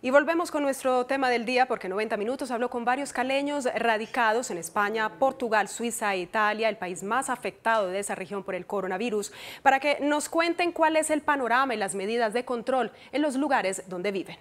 Y volvemos con nuestro tema del día porque 90 Minutos habló con varios caleños radicados en España, Portugal, Suiza e Italia, el país más afectado de esa región por el coronavirus, para que nos cuenten cuál es el panorama y las medidas de control en los lugares donde viven.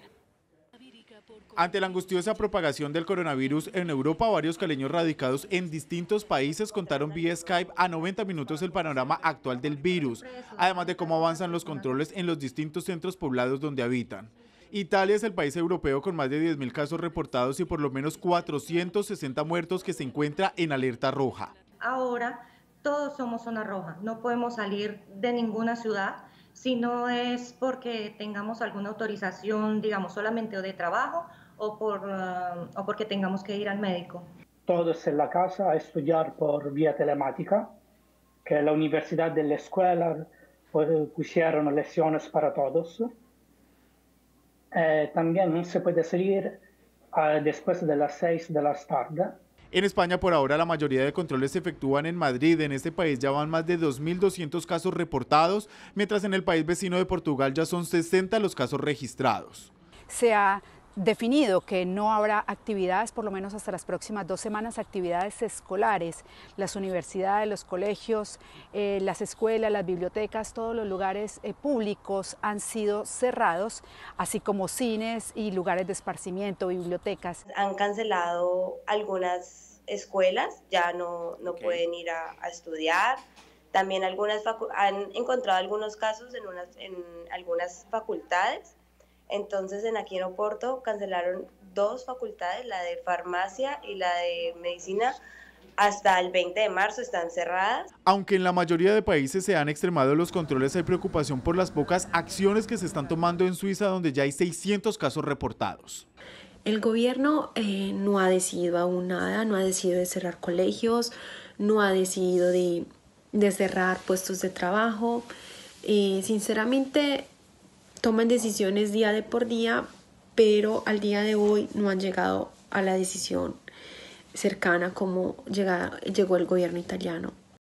Ante la angustiosa propagación del coronavirus en Europa, varios caleños radicados en distintos países contaron vía Skype a 90 minutos el panorama actual del virus, además de cómo avanzan los controles en los distintos centros poblados donde habitan. Italia es el país europeo con más de 10.000 casos reportados y por lo menos 460 muertos que se encuentra en alerta roja. Ahora todos somos zona roja, no podemos salir de ninguna ciudad si no es porque tengamos alguna autorización, digamos, solamente de trabajo o, por, eh, o porque tengamos que ir al médico. Todos en la casa a estudiar por vía telemática, que la universidad de la escuela pues, pusieron lecciones para todos. Eh, también se puede salir eh, después de las 6 de la tarde. En España por ahora la mayoría de controles se efectúan en Madrid, en este país ya van más de 2.200 casos reportados, mientras en el país vecino de Portugal ya son 60 los casos registrados. Se definido que no habrá actividades, por lo menos hasta las próximas dos semanas, actividades escolares. Las universidades, los colegios, eh, las escuelas, las bibliotecas, todos los lugares eh, públicos han sido cerrados, así como cines y lugares de esparcimiento, bibliotecas. Han cancelado algunas escuelas, ya no, pueden ir a, estudiar. También algunas han encontrado algunos casos en, unas, en algunas facultades entonces en aquí en Oporto cancelaron dos facultades, la de farmacia y la de medicina, hasta el 20 de marzo están cerradas. Aunque en la mayoría de países se han extremado los controles, hay preocupación por las pocas acciones que se están tomando en Suiza, donde ya hay 600 casos reportados. El gobierno eh, no ha decidido aún nada, no ha decidido cerrar colegios, no ha decidido de, cerrar puestos de trabajo. Eh, sinceramente, toman decisiones día de por día, pero al día de hoy no han llegado a la decisión cercana como llegó el gobierno italiano.